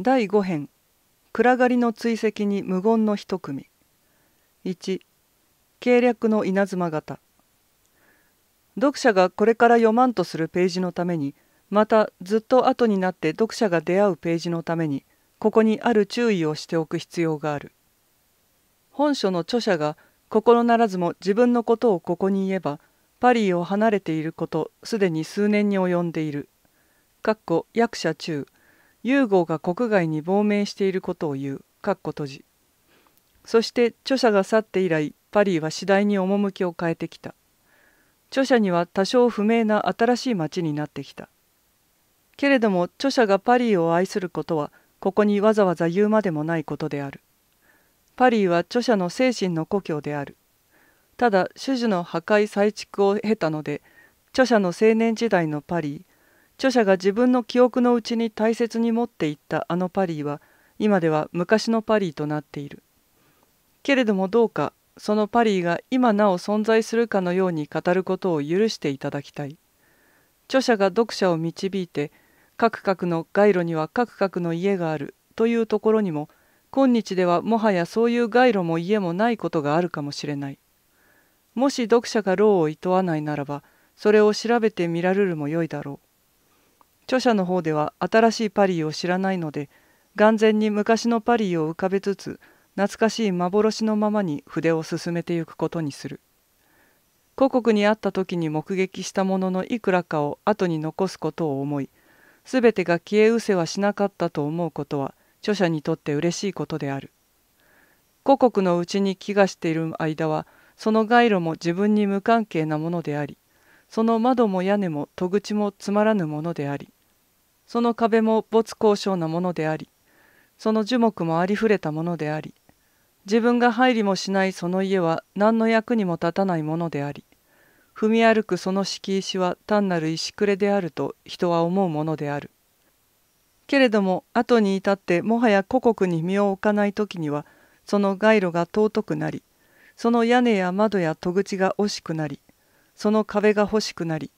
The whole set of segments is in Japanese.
第5編暗がりの追跡に無言の一組1計略の稲妻型読者がこれから読まんとするページのためにまたずっと後になって読者が出会うページのためにここにある注意をしておく必要がある本書の著者が心ならずも自分のことをここに言えばパリを離れていることすでに数年に及んでいる。かっこ役者中ユーゴーが国外に亡命していることを言う。かっこ閉じそして著者が去って以来パリは次第に趣を変えてきた著者には多少不明な新しい街になってきたけれども著者がパリを愛することはここにわざわざ言うまでもないことであるパリは著者の精神の故郷であるただ種々の破壊再築を経たので著者の青年時代のパリ著者が自分の記憶のうちに大切に持っていったあのパリは今では昔のパリとなっているけれどもどうかそのパリが今なお存在するかのように語ることを許していただきたい著者が読者を導いて各々の街路には各々の家があるというところにも今日ではもはやそういう街路も家もないことがあるかもしれないもし読者が労をいとわないならばそれを調べてみられるもよいだろう著者の方では新しいパリを知らないので眼前に昔のパリを浮かべつつ懐かしい幻のままに筆を進めてゆくことにする故国にあった時に目撃したもののいくらかを後に残すことを思い全てが消え失せはしなかったと思うことは著者にとって嬉しいことである故国のうちに飢餓している間はその街路も自分に無関係なものでありその窓も屋根も戸口もつまらぬものでありその壁も没交渉なものでありその樹木もありふれたものであり自分が入りもしないその家は何の役にも立たないものであり踏み歩くその敷石は単なる石くれであると人は思うものである。けれども後に至ってもはや故国に身を置かない時にはその街路が尊くなりその屋根や窓や戸口が惜しくなりその壁が欲しくなり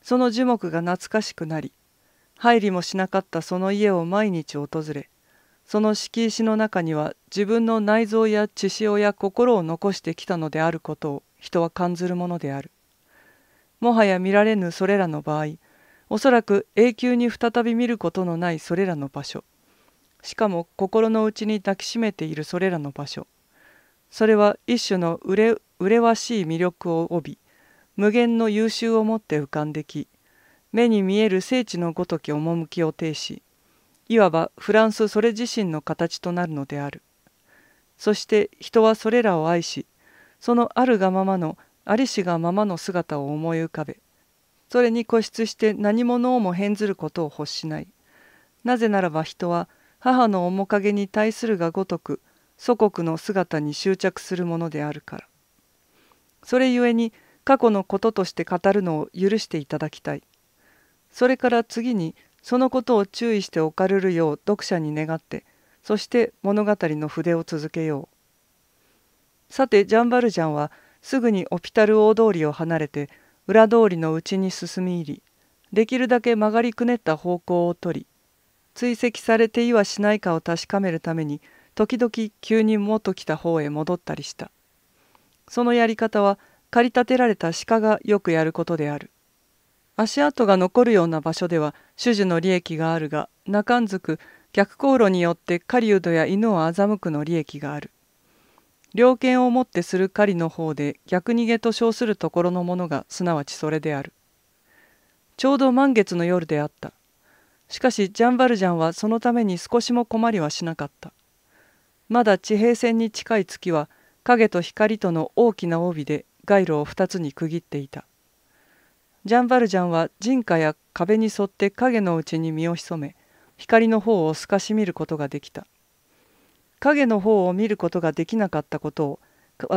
その樹木が懐かしくなり入りもしなかったその家を毎日訪れその敷石の中には自分の内臓や血潮や心を残してきたのであることを人は感ずるものであるもはや見られぬそれらの場合おそらく永久に再び見ることのないそれらの場所しかも心の内に抱きしめているそれらの場所それは一種のうれうれわしい魅力を帯び無限の優秀をもって浮かんでき目に見える聖地のごとき趣を呈しいわばフランスそれ自身の形となるのであるそして人はそれらを愛しそのあるがままのありしがままの姿を思い浮かべそれに固執して何者をも変ずることを欲しないなぜならば人は母の面影に対するがごとく祖国の姿に執着するものであるからそれゆえに過去のこととして語るのを許していただきたいそれから次にそのことを注意しておかれるよう読者に願ってそして物語の筆を続けようさてジャンバルジャンはすぐにオピタル大通りを離れて裏通りのうちに進み入りできるだけ曲がりくねった方向をとり追跡されていはしないかを確かめるために時々急に元来た方へ戻ったりしたそのやり方は駆り立てられた鹿がよくやることである。足跡が残るような場所では種々の利益があるが中んずく逆航路によって狩人や犬を欺くの利益がある。猟犬をもってする狩りの方で逆逃げと称するところのものがすなわちそれである。ちょうど満月の夜であった。しかしジャンバルジャンはそのために少しも困りはしなかった。まだ地平線に近い月は影と光との大きな帯で街路を二つに区切っていた。ジャン・バルジャンは人家や壁に沿って影のうちに身を潜め光の方を透かし見ることができた影の方を見ることができなかったことを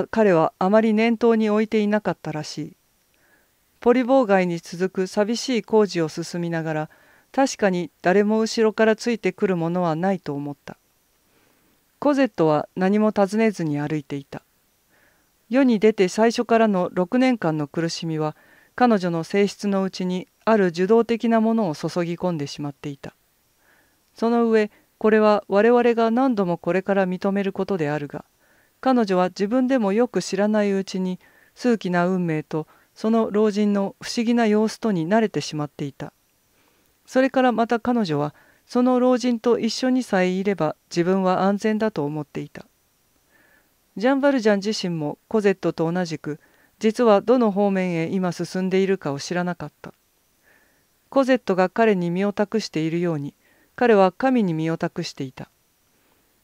彼はあまり念頭に置いていなかったらしいポリ妨害に続く寂しい工事を進みながら確かに誰も後ろからついてくるものはないと思ったコゼットは何も尋ねずに歩いていた世に出て最初からの6年間の苦しみは彼女の性質のうちにある受動的なものを注ぎ込んでしまっていたその上これは我々が何度もこれから認めることであるが彼女は自分でもよく知らないうちに数奇な運命とその老人の不思議な様子とに慣れてしまっていたそれからまた彼女はその老人と一緒にさえいれば自分は安全だと思っていたジャン・バルジャン自身もコゼットと同じく実はどの方面へ今進んでいるかを知らなかったコゼットが彼に身を託しているように彼は神に身を託していた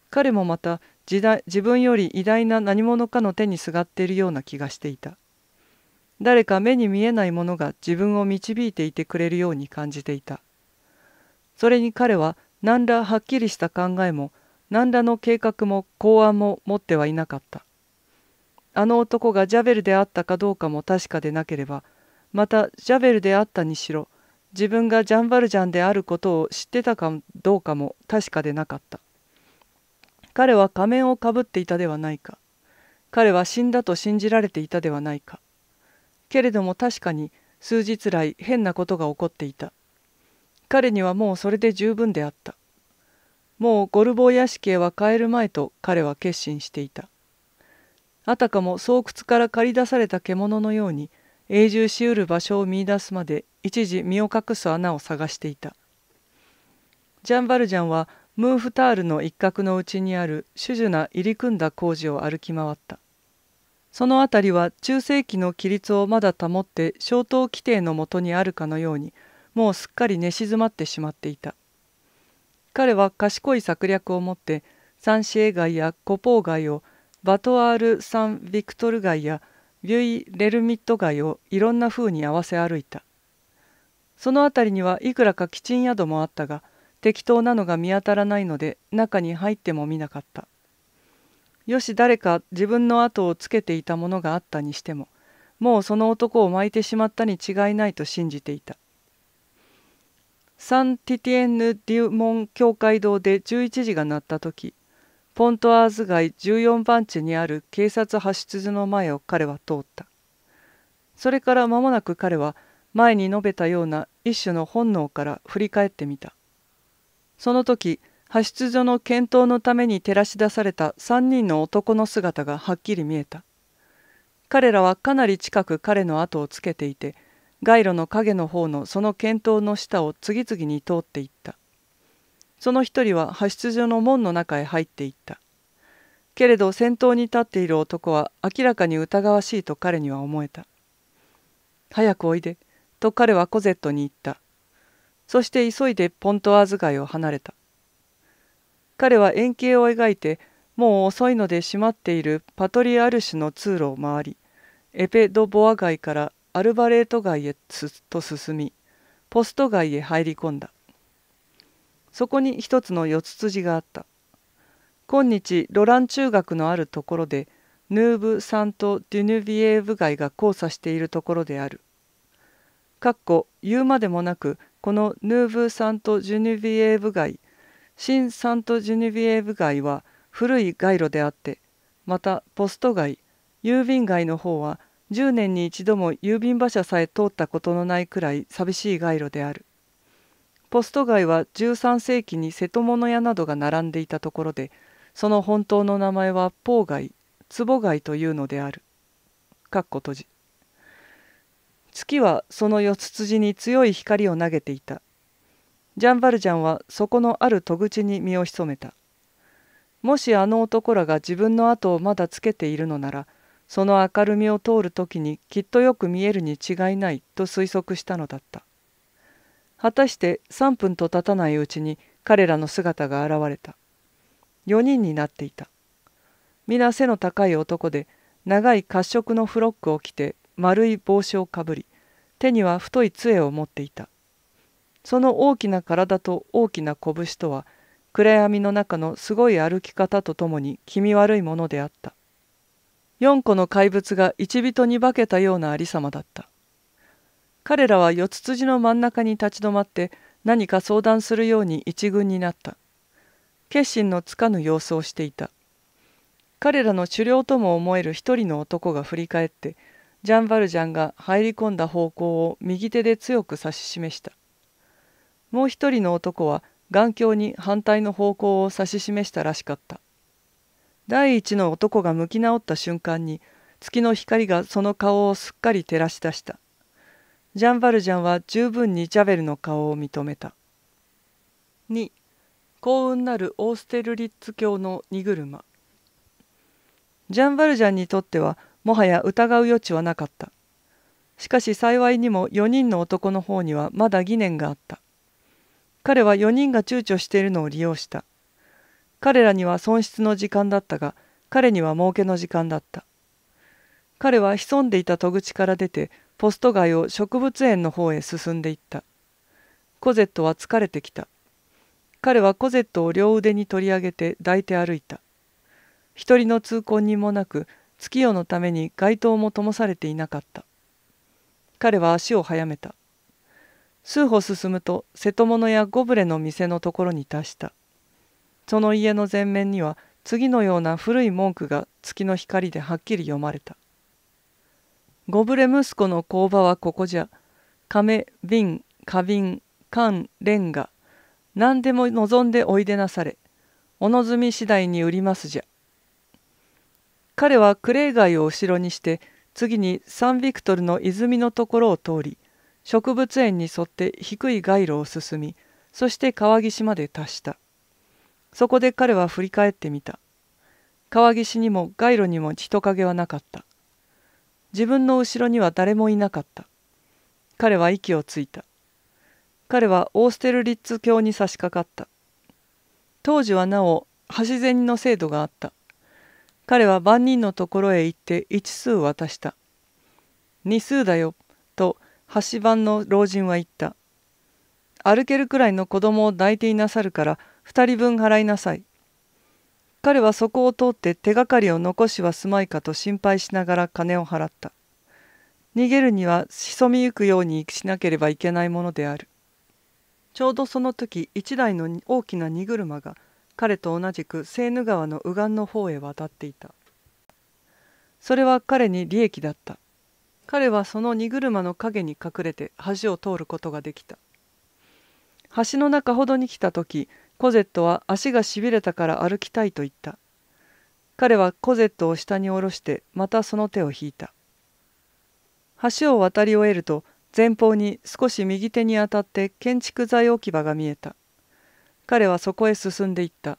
彼もまた時代自分より偉大な何者かの手にすがっているような気がしていた誰か目に見えないものが自分を導いていてくれるように感じていたそれに彼は何らはっきりした考えも何らの計画も考案も持ってはいなかったあの男がジャベルであったかどうかも確かでなければまたジャベルであったにしろ自分がジャンバルジャンであることを知ってたかどうかも確かでなかった彼は仮面をかぶっていたではないか彼は死んだと信じられていたではないかけれども確かに数日来変なことが起こっていた彼にはもうそれで十分であったもうゴルボー屋敷へは帰る前と彼は決心していたあたかも巣窟から駆り出された獣のように永住しうる場所を見いだすまで一時身を隠す穴を探していたジャン・バルジャンはムーフタールの一角のうちにある種々な入り組んだ工事を歩き回ったその辺りは中世紀の規律をまだ保って消灯規定のもとにあるかのようにもうすっかり寝静まってしまっていた彼は賢い策略を持ってサンシエ街やコポー街をバトアール・サン・ビクトル街やビュイ・レルミット街をいろんな風に合わせ歩いたその辺りにはいくらかキチン宿もあったが適当なのが見当たらないので中に入っても見なかったよし誰か自分の後をつけていたものがあったにしてももうその男を巻いてしまったに違いないと信じていたサン・ティティエンヌ・デュモン教会堂で11時が鳴った時ポントアーズ街14番地にある警察発出所の前を彼は通った。それから間もなく彼は前に述べたような一種の本能から振り返ってみた。その時、派出所の検討のために照らし出された3人の男の姿がはっきり見えた。彼らはかなり近く彼の後をつけていて、街路の影の方のその検討の下を次々に通っていった。その一人は派出所の門の中へ入っていった。けれど先頭に立っている男は明らかに疑わしいと彼には思えた。早くおいで、と彼はコゼットに言った。そして急いでポントワーズ街を離れた。彼は円形を描いて、もう遅いので閉まっているパトリアルシュの通路を回り、エペ・ド・ボア街からアルバレート街へと進み、ポスト街へ入り込んだ。そこに一つの四つ筋があった今日ロラン中学のあるところでヌーブ・サント・デュヌビエーブ街が交差しているところである。かっこ言うまでもなくこのヌーブ・サント・ジュヌビエーブ街新サント・ジュヌビエーブ街は古い街路であってまたポスト街郵便街の方は10年に一度も郵便馬車さえ通ったことのないくらい寂しい街路である。ポスト街は13世紀に瀬戸物屋などが並んでいたところでその本当の名前はポー街壺街というのである。かっこ閉じ月はその四つ筋に強い光を投げていた。ジャンバルジャンはそこのある戸口に身を潜めた。もしあの男らが自分の後をまだつけているのならその明るみを通る時にきっとよく見えるに違いないと推測したのだった。果たして3分と経たないうちに彼らの姿が現れた4人になっていた皆背の高い男で長い褐色のフロックを着て丸い帽子をかぶり手には太い杖を持っていたその大きな体と大きな拳とは暗闇の中のすごい歩き方とともに気味悪いものであった四個の怪物が一人に化けたようなありさまだった彼らは四つ辻の真ん中に立ち止まって何か相談するように一軍になった。決心のつかぬ様子をしていた。彼らの狩猟とも思える一人の男が振り返って、ジャン・バルジャンが入り込んだ方向を右手で強く指し示した。もう一人の男は眼鏡に反対の方向を指し示したらしかった。第一の男が向き直った瞬間に月の光がその顔をすっかり照らし出した。ジャンバルジャンは十分にジャベルの顔を認めた。2幸運なるオーステルリッツ教の荷車ジャンバルジャンにとってはもはや疑う余地はなかった。しかし幸いにも4人の男の方にはまだ疑念があった。彼は4人が躊躇しているのを利用した。彼らには損失の時間だったが、彼には儲けの時間だった。彼は潜んでいた戸口から出て、ポスト街を植物園の方へ進んでいった。コゼットは疲れてきた。彼はコゼットを両腕に取り上げて抱いて歩いた。一人の通行人もなく、月夜のために街灯も灯されていなかった。彼は足を速めた。数歩進むと瀬戸物やゴブレの店のところに達した。その家の前面には次のような古い文句が月の光ではっきり読まれた。ごぶれ息子の工場はここじゃ。亀、瓶、花瓶、缶、レンガ。何でも望んでおいでなされ。お望み次第に売りますじゃ。彼はクレー街を後ろにして、次にサンビクトルの泉のところを通り、植物園に沿って低い街路を進み、そして川岸まで達した。そこで彼は振り返ってみた。川岸にも街路にも人影はなかった。自分の後ろには誰もいなかった彼は息をついた彼はオーステルリッツ教に差し掛かった当時はなお橋銭の制度があった彼は万人のところへ行って一数渡した二数だよと橋番の老人は言った歩けるくらいの子供を抱いていなさるから二人分払いなさい彼はそこを通って手がかりを残しはすまいかと心配しながら金を払った。逃げるには潜みゆくようにしなければいけないものである。ちょうどその時一台の大きな荷車が彼と同じくセーヌ川の右岸の方へ渡っていた。それは彼に利益だった。彼はその荷車の陰に隠れて橋を通ることができた。橋の中ほどに来た時コゼットは足がしびれたから歩きたいと言った。彼はコゼットを下に下ろしてまたその手を引いた。橋を渡り終えると前方に少し右手に当たって建築材置き場が見えた。彼はそこへ進んでいった。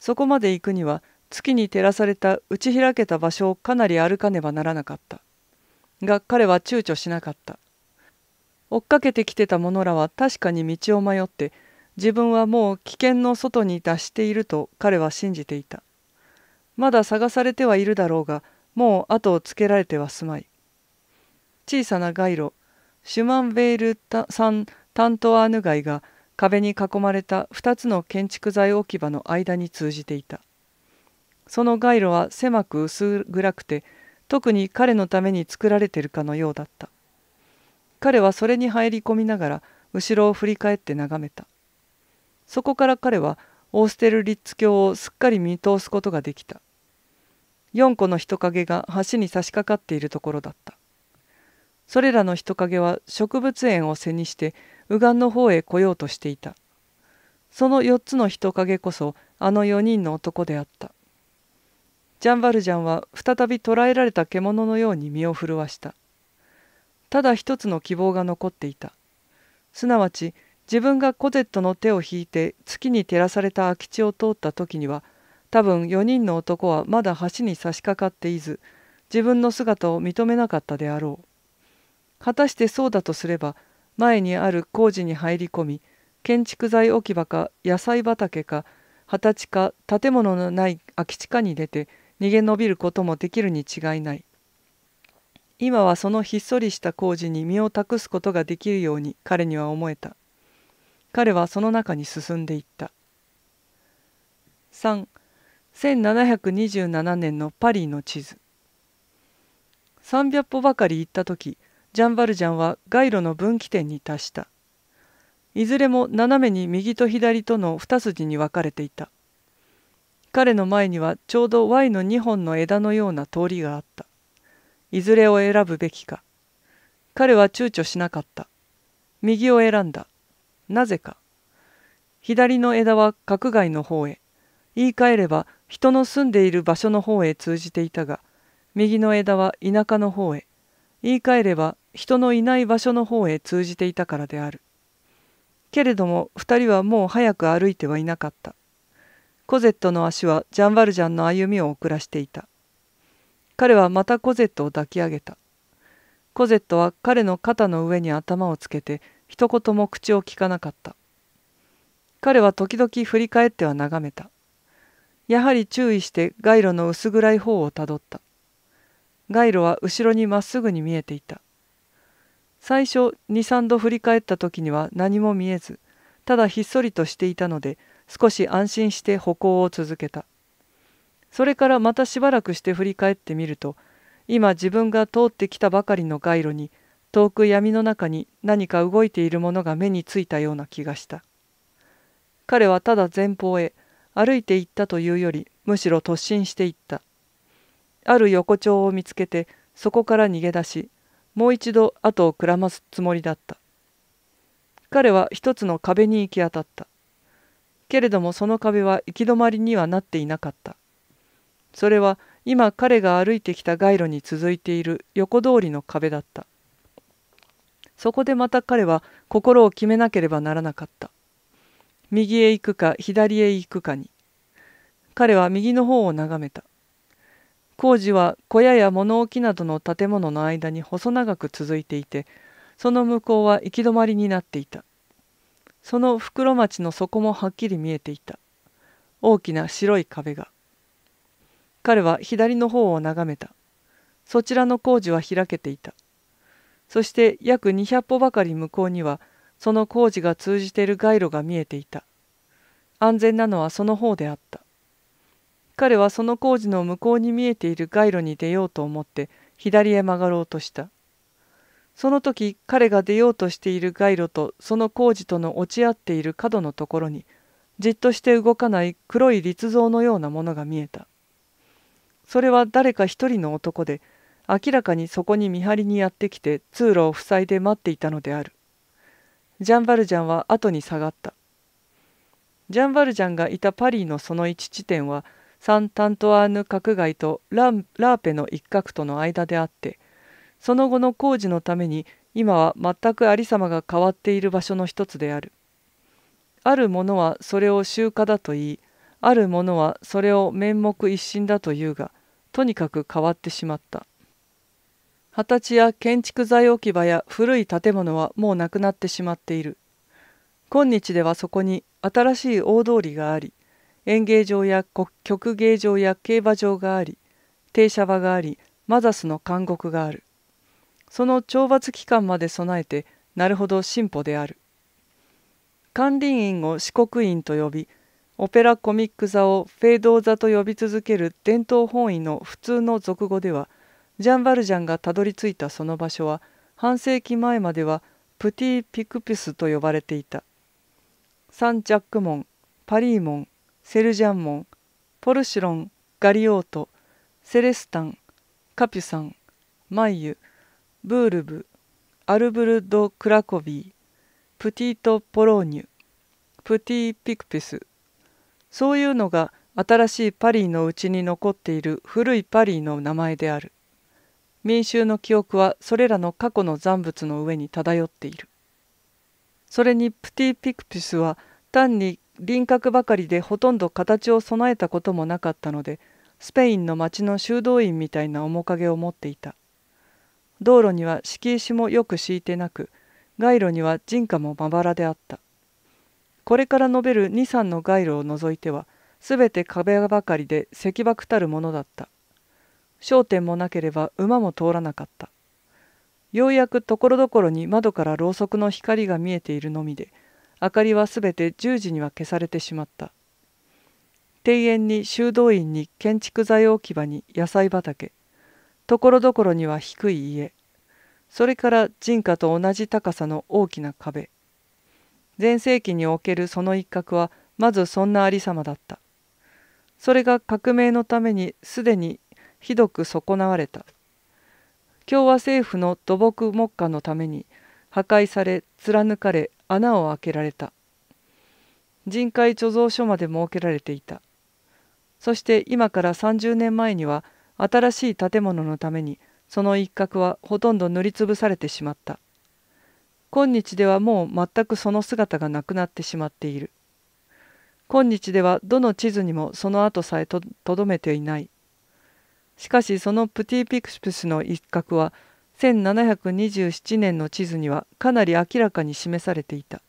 そこまで行くには月に照らされた打ち開けた場所をかなり歩かねばならなかった。が彼は躊躇しなかった。追っかけてきてた者らは確かに道を迷って自分はもう危険の外に達していると彼は信じていたまだ探されてはいるだろうがもう後をつけられてはすまい小さな街路シュマンベールン・タントアーヌ街が壁に囲まれた2つの建築材置き場の間に通じていたその街路は狭く薄暗くて特に彼のために作られているかのようだった彼はそれに入り込みながら後ろを振り返って眺めたそこから彼はオーステルリッツ教をすっかり見通すことができた4個の人影が橋に差し掛かっているところだったそれらの人影は植物園を背にして右岸の方へ来ようとしていたその4つの人影こそあの4人の男であったジャンバルジャンは再び捕らえられた獣のように身を震わしたただ一つの希望が残っていたすなわち自分がコゼットの手を引いて月に照らされた空き地を通った時には多分4人の男はまだ橋に差し掛かっていず自分の姿を認めなかったであろう果たしてそうだとすれば前にある工事に入り込み建築材置き場か野菜畑か畑地か建物のない空き地かに出て逃げ延びることもできるに違いない今はそのひっそりした工事に身を託すことができるように彼には思えた彼はその中に進んでいった。3 1727年のパリの地図300歩ばかり行った時ジャンバルジャンは街路の分岐点に達したいずれも斜めに右と左との2筋に分かれていた彼の前にはちょうど Y の2本の枝のような通りがあったいずれを選ぶべきか彼は躊躇しなかった右を選んだなぜか左の枝は角外の方へ言い換えれば人の住んでいる場所の方へ通じていたが右の枝は田舎の方へ言い換えれば人のいない場所の方へ通じていたからであるけれども2人はもう早く歩いてはいなかったコゼットの足はジャン・バルジャンの歩みを遅らしていた彼はまたコゼットを抱き上げたコゼットは彼の肩の上に頭をつけて一言も口をきかなかった。彼は時々振り返っては眺めた。やはり注意して街路の薄暗い方をたどった。街路は後ろにまっすぐに見えていた。最初23度振り返った時には何も見えずただひっそりとしていたので少し安心して歩行を続けたそれからまたしばらくして振り返ってみると今自分が通ってきたばかりの街路に遠く闇の中に何か動いているものが目についたような気がした彼はただ前方へ歩いていったというよりむしろ突進していったある横丁を見つけてそこから逃げ出しもう一度後をくらますつもりだった彼は一つの壁に行き当たったけれどもその壁は行き止まりにはなっていなかったそれは今彼が歩いてきた街路に続いている横通りの壁だったそこでまた彼は心を決めなければならなかった。右へ行くか左へ行くかに。彼は右の方を眺めた。工事は小屋や物置などの建物の間に細長く続いていて、その向こうは行き止まりになっていた。その袋町の底もはっきり見えていた。大きな白い壁が。彼は左の方を眺めた。そちらの工事は開けていた。そして約200歩ばかり向こうにはその工事が通じている街路が見えていた安全なのはその方であった彼はその工事の向こうに見えている街路に出ようと思って左へ曲がろうとしたその時彼が出ようとしている街路とその工事との落ち合っている角のところにじっとして動かない黒い立像のようなものが見えたそれは誰か一人の男で明らかにそこに見張りにやってきて通路を塞いで待っていたのであるジャンバルジャンは後に下がったジャンバルジャンがいたパリのその一地点はサン・タントワーヌ角街とラーペの一角との間であってその後の工事のために今は全く有様が変わっている場所の一つであるある者はそれを集荷だと言いある者はそれを面目一新だと言うがとにかく変わってしまった畑や建築材置き場や古い建物はもうなくなってしまっている今日ではそこに新しい大通りがあり演芸場や曲芸場や競馬場があり停車場がありマザスの監獄があるその懲罰期間まで備えてなるほど進歩である管理員を四国院と呼びオペラコミック座をフェードー座と呼び続ける伝統本位の普通の俗語ではジャン・バルジャンがたどり着いたその場所は半世紀前まではプティ・ピクピスと呼ばれていたサン・ジャック門パリー門セルジャン門ポルシロンガリオートセレスタンカピュサンマイユブールブアルブルド・クラコビープティト・ポローニュプティ・ピクピスそういうのが新しいパリのうちに残っている古いパリの名前である民衆の記憶はそれらの過去の残物の上に漂っているそれにプティ・ピクピスは単に輪郭ばかりでほとんど形を備えたこともなかったのでスペインの町の修道院みたいな面影を持っていた道路には敷石もよく敷いてなく街路には人家もまばらであったこれから述べる23の街路を除いては全て壁ばかりで石爆たるものだった焦点もなければ馬も通らなかった。ようやくところどころに窓からろうそくの光が見えているのみで、明かりはすべて10時には消されてしまった。庭園に修道院に建築材置き場に野菜畑、ところどころには低い家、それから人家と同じ高さの大きな壁。全盛期におけるその一角はまずそんなありさまだった。それが革命のためにすでにひどく損なわれた共和政府の土木目下のために破壊され貫かれ穴を開けられた人海貯蔵所まで設けられていたそして今から30年前には新しい建物のためにその一角はほとんど塗りつぶされてしまった今日ではもう全くその姿がなくなってしまっている今日ではどの地図にもその跡さえとどめていないしかしそのプティピクプスの一角は1727年の地図にはかなり明らかに示されていた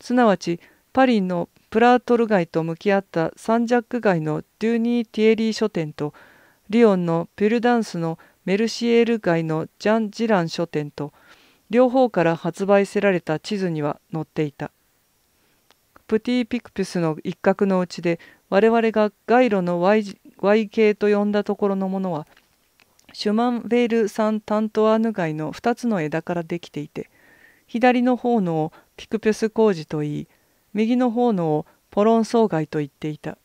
すなわちパリのプラートル街と向き合ったサンジャック街のデューニー・ティエリー書店とリヨンのピュルダンスのメルシエール街のジャン・ジラン書店と両方から発売せられた地図には載っていたプティ・ピクピスの一角のうちで我々が街路の Y Y 系と呼んだところのものはシュマンヴェールン・タントアーヌ貝の2つの枝からできていて左の方のをピクピュス工事といい右の方のをポロンソウ貝と言っていた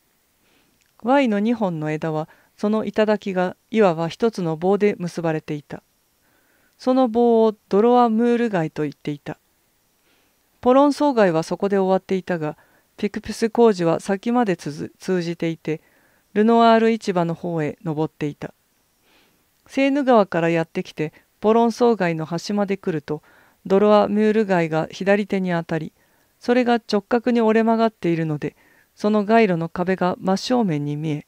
Y の2本の枝はその頂がいわば1つの棒で結ばれていたその棒をドロアムール貝と言っていたポロンソウ貝はそこで終わっていたがピクピュス工事は先まで通じていてルノワール市場の方へ登っていたセーヌ川からやってきてポロンソ街の端まで来るとドロア・ミュール街が左手にあたりそれが直角に折れ曲がっているのでその街路の壁が真正面に見え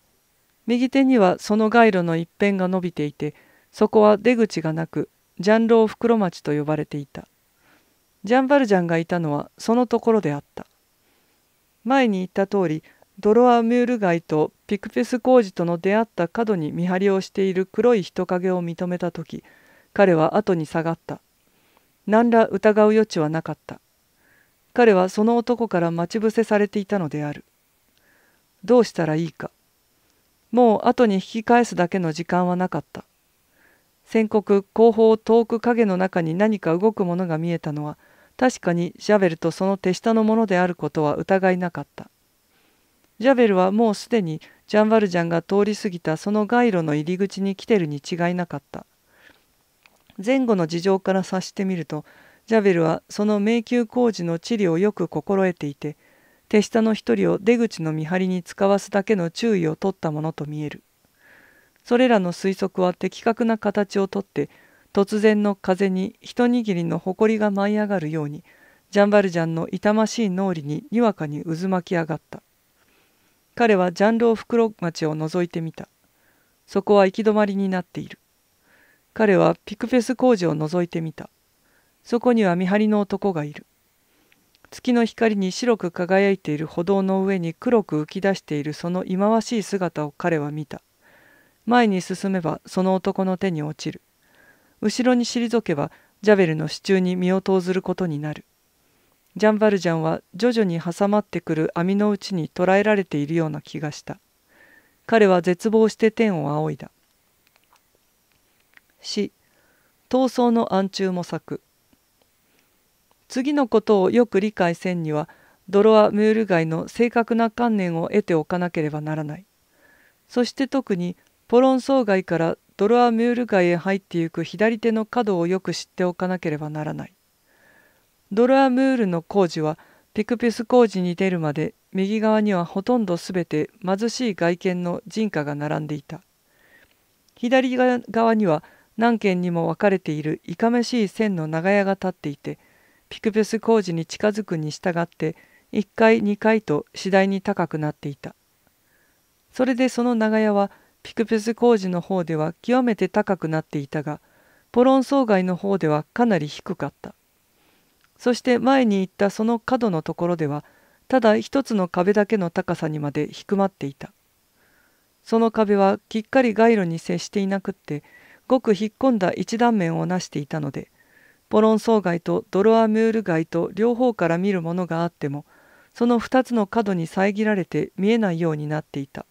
右手にはその街路の一辺が伸びていてそこは出口がなくジャンロー袋町と呼ばれていたジャンバルジャンがいたのはそのところであった前に言った通りドロア・ミュール街とピクピス工事との出会った角に見張りをしている黒い人影を認めた時彼は後に下がった何ら疑う余地はなかった彼はその男から待ち伏せされていたのであるどうしたらいいかもう後に引き返すだけの時間はなかった宣告後方遠く影の中に何か動くものが見えたのは確かにシャベルとその手下のものであることは疑いなかったジャベルはもうすでにジャンバルジャンが通り過ぎたその街路の入り口に来てるに違いなかった。前後の事情から察してみると、ジャベルはその迷宮工事の地理をよく心得ていて、手下の一人を出口の見張りに使わすだけの注意を取ったものと見える。それらの推測は的確な形をとって、突然の風に一握りのりが舞い上がるように、ジャンバルジャンの痛ましい脳裏ににわかに渦巻き上がった。彼はジャンロー袋町を覗いてみた。そこは行き止まりになっている。彼はピクフェス工事を覗いてみた。そこには見張りの男がいる。月の光に白く輝いている歩道の上に黒く浮き出しているその忌まわしい姿を彼は見た。前に進めばその男の手に落ちる。後ろに退けばジャベルの支柱に身を投ずることになる。ジャンバルジャンは徐々に挟まってくる網の内に捕らえられているような気がした。彼は絶望して天を仰いだ。死、闘争の暗中模索。次のことをよく理解せんには、ドロア・ムール街の正確な観念を得ておかなければならない。そして特にポロン総街からドロア・ムール街へ入ってゆく左手の角をよく知っておかなければならない。ドルアムールの工事はピクピス工事に出るまで右側にはほとんどすべて貧しい外見の人家が並んでいた左側には何軒にも分かれているいかめしい線の長屋が立っていてピクペス工事に近づくに従って1階2階と次第に高くなっていたそれでその長屋はピクペス工事の方では極めて高くなっていたがポロン層外の方ではかなり低かったそして前に行ったその角のところではただ一つの壁だけの高さにまで低まっていたその壁はきっかり街路に接していなくってごく引っ込んだ一断面をなしていたのでポロン層街とドロアムール街と両方から見るものがあってもその2つの角に遮られて見えないようになっていた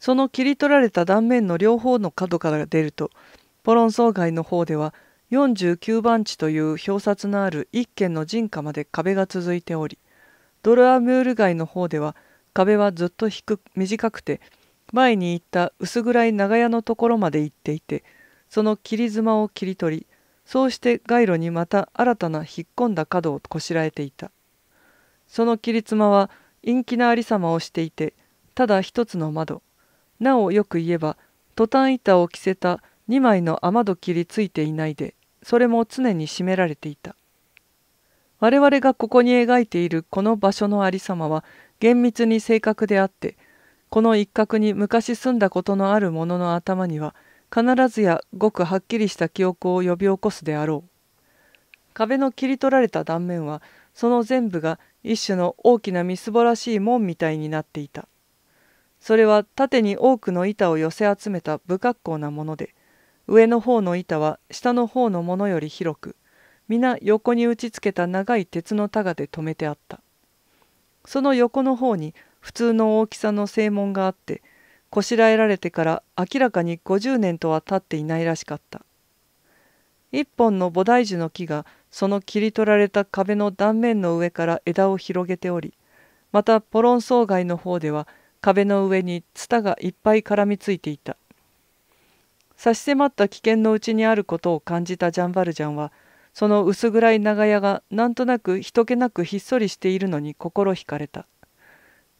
その切り取られた断面の両方の角から出るとポロン層街の方では49番地という表札のある一軒の人家まで壁が続いておりドルアムール街の方では壁はずっと低く短くて前に行った薄暗い長屋のところまで行っていてその切り妻を切り取りそうして街路にまた新たな引っ込んだ角をこしらえていたその切り妻は陰気なありさまをしていてただ一つの窓なおよく言えばトタン板を着せた2枚の雨戸切りついていないでそれも常に占められていた我々がここに描いているこの場所のありさまは厳密に正確であってこの一角に昔住んだことのある者の頭には必ずやごくはっきりした記憶を呼び起こすであろう壁の切り取られた断面はその全部が一種の大きなみすぼらしい門みたいになっていたそれは縦に多くの板を寄せ集めた不格好なもので上の方の板は下の方のものより広く皆横に打ちつけた長い鉄のタガで留めてあったその横の方に普通の大きさの正門があってこしらえられてから明らかに50年とは経っていないらしかった一本の菩提樹の木がその切り取られた壁の断面の上から枝を広げておりまたポロン層外の方では壁の上にツタがいっぱい絡みついていた。差し迫った危険のうちにあることを感じたジャンバルジャンはその薄暗い長屋がなんとなく人気なくひっそりしているのに心惹かれた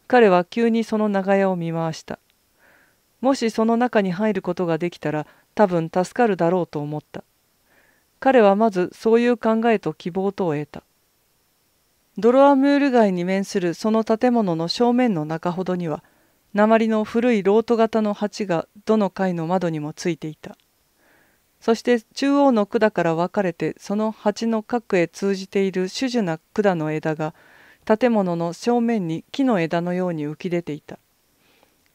彼は急にその長屋を見回したもしその中に入ることができたら多分助かるだろうと思った彼はまずそういう考えと希望とを得たドロアムール街に面するその建物の正面の中ほどには「鉛の古いロート型の鉢がどの階の窓にもついていたそして中央の管から分かれてその鉢の角へ通じている種々な管の枝が建物の正面に木の枝のように浮き出ていた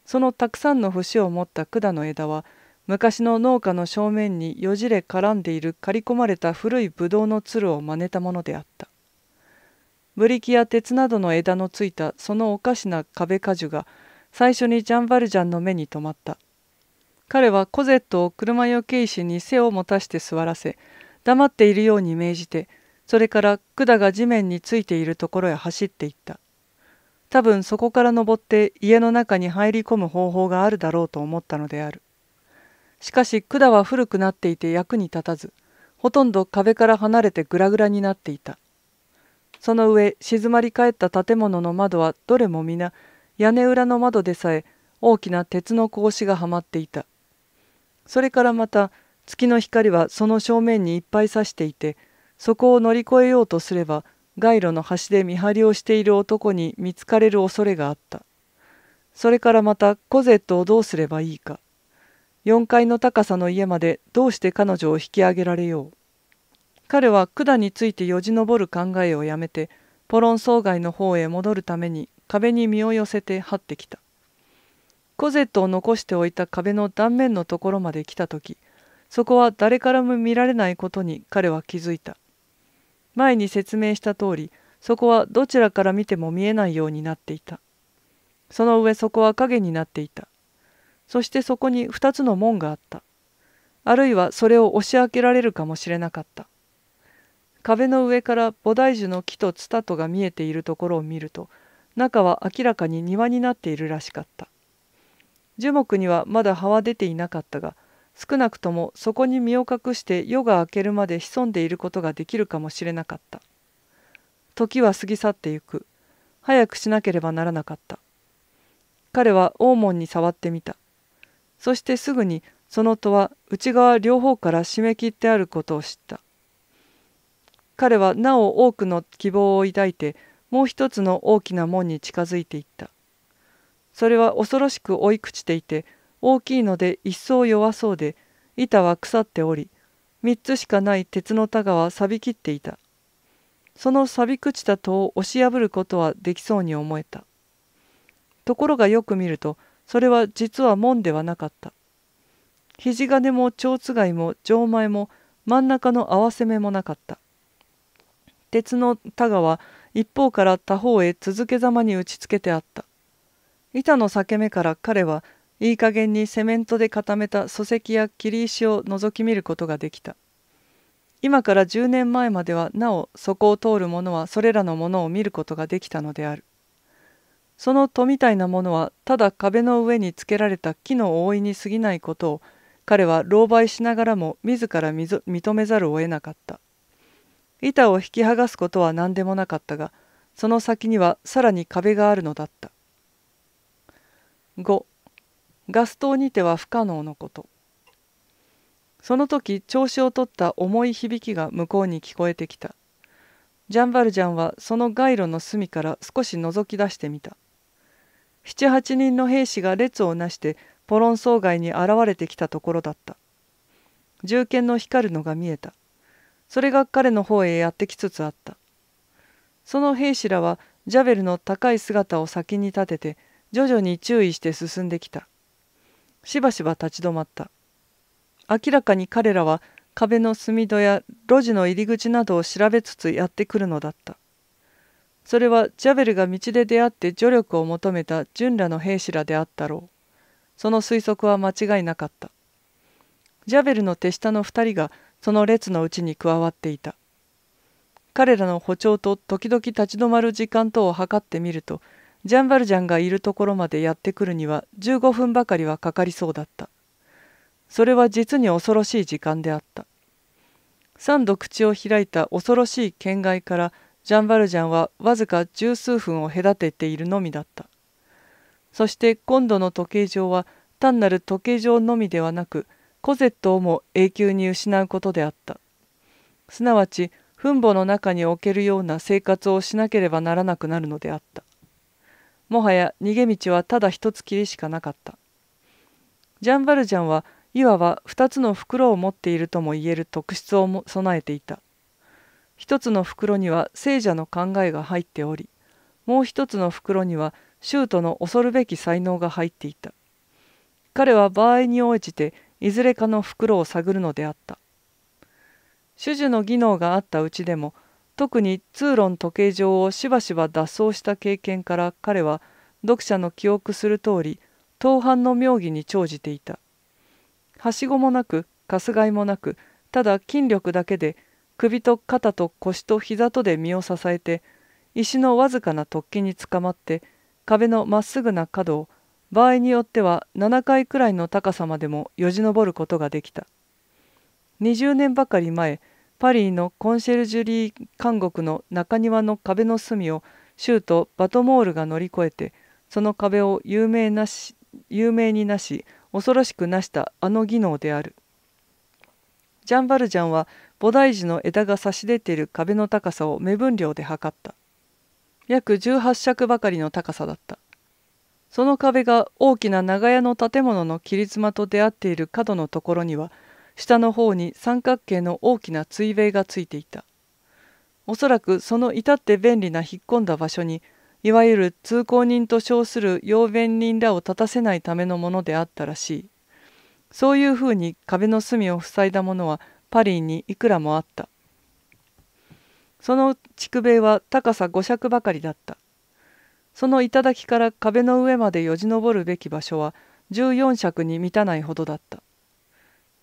そのたくさんの節を持った管の枝は昔の農家の正面によじれ絡んでいる刈り込まれた古いブドウのつるを真似たものであったブリキや鉄などの枝のついたそのおかしな壁果樹が最初にジャンバルジャンの目に留まった。彼はコゼットを車よけ石に背を持たして座らせ、黙っているように命じて、それから管が地面についているところへ走っていった。多分そこから登って家の中に入り込む方法があるだろうと思ったのである。しかし管は古くなっていて役に立たず、ほとんど壁から離れてグラグラになっていた。その上、静まり返った建物の窓はどれも皆屋根裏の窓でさえ大きな鉄の格子がはまっていたそれからまた月の光はその正面にいっぱい差していてそこを乗り越えようとすれば街路の端で見張りをしている男に見つかれる恐れがあったそれからまたコゼットをどうすればいいか4階の高さの家までどうして彼女を引き上げられよう彼は管についてよじ登る考えをやめてポロン草外の方へ戻るために壁に身を寄せて這ってきたコゼットを残しておいた壁の断面のところまで来た時そこは誰からも見られないことに彼は気づいた前に説明した通りそこはどちらから見ても見えないようになっていたその上そこは影になっていたそしてそこに2つの門があったあるいはそれを押し開けられるかもしれなかった壁の上から菩提樹の木とツタとが見えているところを見ると中は明らかに庭になっているらしかった樹木にはまだ葉は出ていなかったが少なくともそこに身を隠して夜が明けるまで潜んでいることができるかもしれなかった時は過ぎ去ってゆく早くしなければならなかった彼は大門に触ってみたそしてすぐにその戸は内側両方から締め切ってあることを知った彼はなお多くの希望を抱いてもう一つの大きな門に近づいていったそれは恐ろしく追い朽ちていて大きいので一層弱そうで板は腐っており3つしかない鉄のタガは錆びきっていたその錆び朽ちた戸を押し破ることはできそうに思えたところがよく見るとそれは実は門ではなかった肘金も蝶つも錠前も真ん中の合わせ目もなかった鉄のタガは一方から他方へ続けざまに打ちつけてあった板の裂け目から彼はいい加減にセメントで固めた礎石や切り石を覗き見ることができた今から10年前まではなおそこを通る者はそれらのものを見ることができたのであるその戸みたいなものはただ壁の上につけられた木の覆いに過ぎないことを彼は狼狽しながらも自ら認めざるを得なかった。板を引き剥がすことは何でもなかったがその先にはさらに壁があるのだった5ガス灯にては不可能のことその時調子をとった重い響きが向こうに聞こえてきたジャンバルジャンはその街路の隅から少し覗き出してみた七八人の兵士が列をなしてポロン郊街に現れてきたところだった銃剣の光るのが見えたそれが彼の方へやってきつつあった。その兵士らはジャベルの高い姿を先に立てて徐々に注意して進んできた。しばしば立ち止まった。明らかに彼らは壁の隅戸や路地の入り口などを調べつつやってくるのだった。それはジャベルが道で出会って助力を求めた純らの兵士らであったろう。その推測は間違いなかった。ジャベルの手下の2人がその列のうちに加わっていた彼らの歩調と時々立ち止まる時間とを測ってみるとジャンバルジャンがいるところまでやってくるには15分ばかりはかかりそうだったそれは実に恐ろしい時間であった3度口を開いた恐ろしい見外からジャンバルジャンはわずか十数分を隔てているのみだったそして今度の時計上は単なる時計上のみではなくコゼットをも永久に失うことであったすなわち墳墓の中に置けるような生活をしなければならなくなるのであったもはや逃げ道はただ一つきりしかなかったジャンバルジャンはいわば二つの袋を持っているともいえる特質を備えていた一つの袋には聖者の考えが入っておりもう一つの袋にはシュートの恐るべき才能が入っていた彼は場合に応じていずれかの袋を探るのであった種々の技能があったうちでも特に通論時計上をしばしば脱走した経験から彼は読者の記憶する通り盗犯の妙義に長じていたはしごもなくかすがいもなくただ筋力だけで首と肩と腰と膝とで身を支えて石のわずかな突起につかまって壁のまっすぐな角を場合によっては7階くらいの高さまでもよじ登ることができた20年ばかり前パリのコンシェルジュリー監獄の中庭の壁の隅をシューバトモールが乗り越えてその壁を有名なし有名になし恐ろしくなしたあの技能であるジャン・バルジャンは菩提樹の枝が差し出ている壁の高さを目分量で測った約18尺ばかりの高さだったその壁が大きな長屋の建物の切妻と出会っている角のところには下の方に三角形の大きな追塀がついていたおそらくその至って便利な引っ込んだ場所にいわゆる通行人と称する要弁人らを立たせないためのものであったらしいそういうふうに壁の隅を塞いだものはパリにいくらもあったその竹塀は高さ5尺ばかりだったその頂から壁の上までよじ登るべき場所は14尺に満たないほどだった。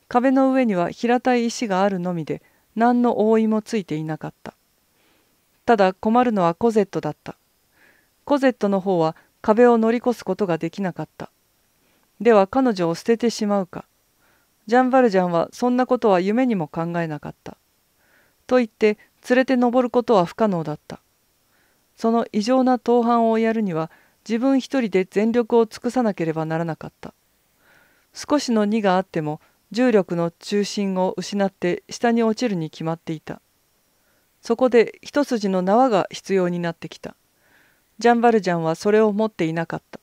壁の上には平たい石があるのみで何の覆いもついていなかった。ただ困るのはコゼットだった。コゼットの方は壁を乗り越すことができなかった。では彼女を捨ててしまうか。ジャンバルジャンはそんなことは夢にも考えなかった。と言って連れて登ることは不可能だった。その異常な盗犯をやるには自分一人で全力を尽くさなければならなかった少しの荷があっても重力の中心を失って下に落ちるに決まっていたそこで一筋の縄が必要になってきたジャンバルジャンはそれを持っていなかった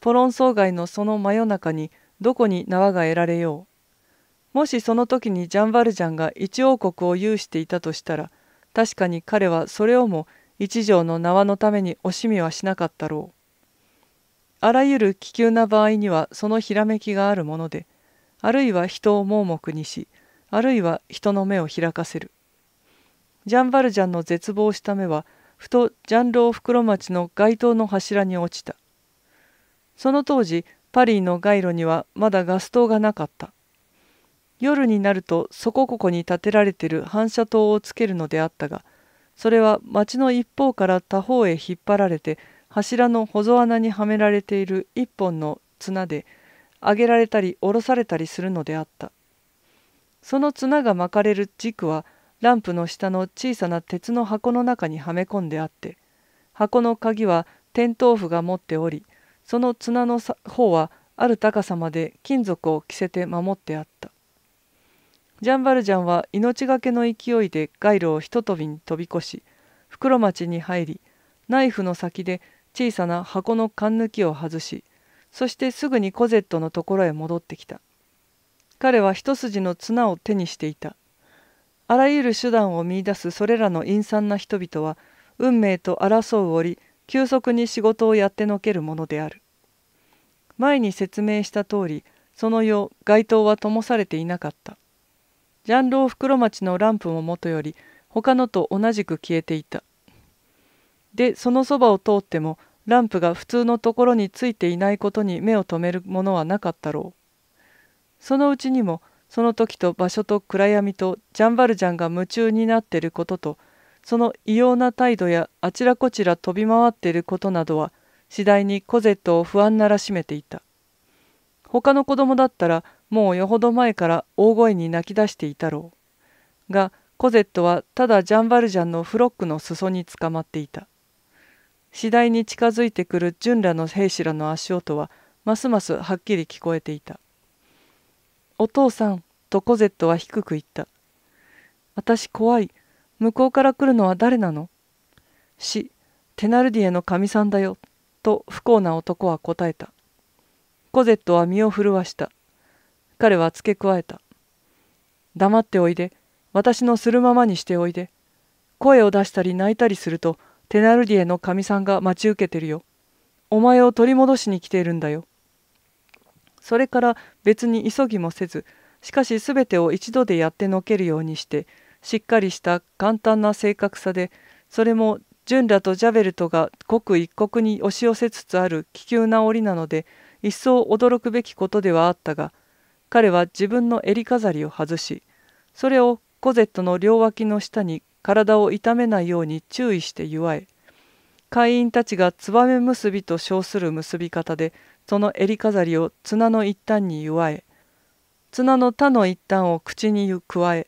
ポロン郊外のその真夜中にどこに縄が得られようもしその時にジャンバルジャンが一王国を有していたとしたら確かに彼はそれをも一条の縄のために惜しみはしなかったろう。あらゆる気球な場合にはそのひらめきがあるもので、あるいは人を盲目にし、あるいは人の目を開かせる。ジャン・バルジャンの絶望した目は、ふとジャンロー袋町の街灯の柱に落ちた。その当時、パリの街路にはまだガス灯がなかった。夜になるとそこここに建てられてる反射灯をつけるのであったが、それは町の一方から他方へ引っ張られて柱の細穴にはめられている一本の綱で上げられたり下ろされたりするのであったその綱が巻かれる軸はランプの下の小さな鉄の箱の中にはめ込んであって箱の鍵は天灯符が持っておりその綱の方はある高さまで金属を着せて守ってあったジャンバルジャンは命がけの勢いで街路をひと飛びに飛び越し袋町に入りナイフの先で小さな箱の缶抜きを外しそしてすぐにコゼットのところへ戻ってきた彼は一筋の綱を手にしていたあらゆる手段を見いだすそれらの陰惨な人々は運命と争う折急速に仕事をやってのけるものである前に説明した通りその夜街灯は灯されていなかったジャンロー袋町のランプももとより他のと同じく消えていたでそのそばを通ってもランプが普通のところについていないことに目を留めるものはなかったろうそのうちにもその時と場所と暗闇とジャンバルジャンが夢中になっていることとその異様な態度やあちらこちら飛び回っていることなどは次第にコゼットを不安ならしめていた他の子供だったらもうよほど前から大声に泣き出していたろう。が、コゼットはただジャンバルジャンのフロックの裾につかまっていた。次第に近づいてくる純らの兵士らの足音は、ますますはっきり聞こえていた。お父さん、とコゼットは低く言った。私怖い。向こうから来るのは誰なのし、テナルディエの神さんだよ。と不幸な男は答えた。コゼットは身を震わした。彼は付け加えた。黙っておいで、私のするままにしておいで。声を出したり泣いたりすると、テナルディエのかみさんが待ち受けてるよ。お前を取り戻しに来ているんだよ。それから別に急ぎもせず、しかし全てを一度でやってのけるようにして、しっかりした簡単な正確さで、それもジュンラとジャベルトが刻一刻に押し寄せつつある気球な折なので、一層驚くべきことではあったが、彼は自分の襟飾りを外しそれをコゼットの両脇の下に体を痛めないように注意して祝え会員たちが燕結びと称する結び方でその襟飾りを綱の一端に祝え綱の他の一端を口に加え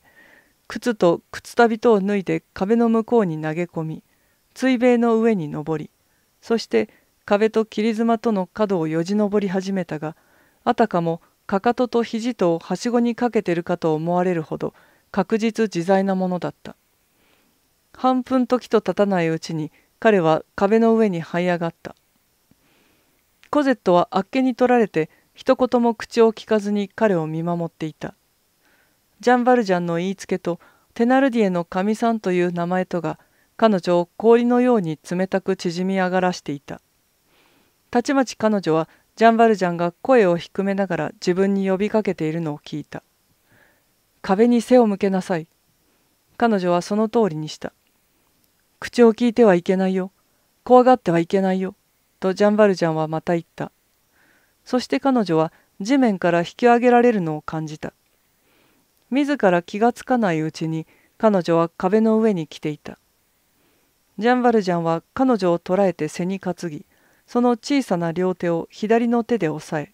靴と靴旅とを脱いで壁の向こうに投げ込み追塀の上に登りそして壁と切妻との角をよじ登り始めたがあたかもかかとと肘とをはしごにかけてるかと思われるほど確実自在なものだった半分時とたたないうちに彼は壁の上に這い上がったコゼットはあっけに取られて一言も口をきかずに彼を見守っていたジャン・バルジャンの言いつけとテナルディエの神さんという名前とが彼女を氷のように冷たく縮み上がらしていたたちまち彼女はジャンバルジャンが声を低めながら自分に呼びかけているのを聞いた。壁に背を向けなさい。彼女はその通りにした。口を聞いてはいけないよ。怖がってはいけないよ。とジャンバルジャンはまた言った。そして彼女は地面から引き上げられるのを感じた。自ら気がつかないうちに彼女は壁の上に来ていた。ジャンバルジャンは彼女を捕らえて背に担ぎ、その小さな両手を左の手で押さえ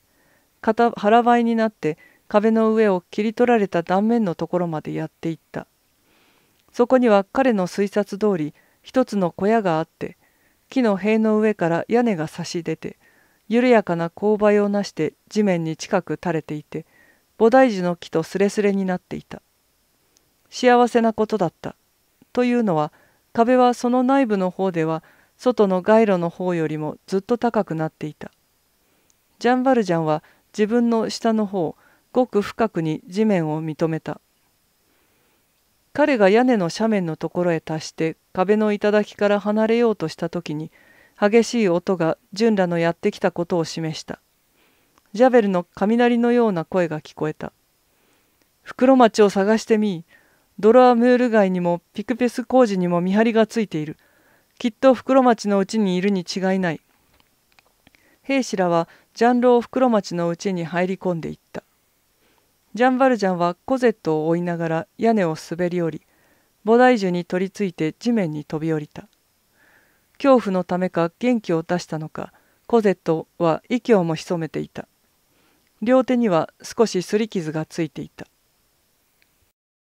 肩腹ばいになって壁の上を切り取られた断面のところまでやっていったそこには彼の推察通り一つの小屋があって木の塀の上から屋根が差し出て緩やかな勾配をなして地面に近く垂れていて菩提樹の木とすれすれになっていた幸せなことだったというのは壁はその内部の方では外の街路の方よりもずっと高くなっていたジャンバルジャンは自分の下の方ごく深くに地面を認めた彼が屋根の斜面のところへ達して壁の頂から離れようとした時に激しい音が純らのやってきたことを示したジャベルの雷のような声が聞こえた袋町を探してみドロアムール街にもピクペス工事にも見張りがついている「きっと袋町のうちにいるに違いない。兵士らはジャンロを袋町のうちに入り込んでいった。ジャンバルジャンはコゼットを追いながら屋根を滑り降り、菩提樹に取りついて地面に飛び降りた。恐怖のためか元気を出したのか、コゼットは息をも潜めていた。両手には少し擦り傷がついていた。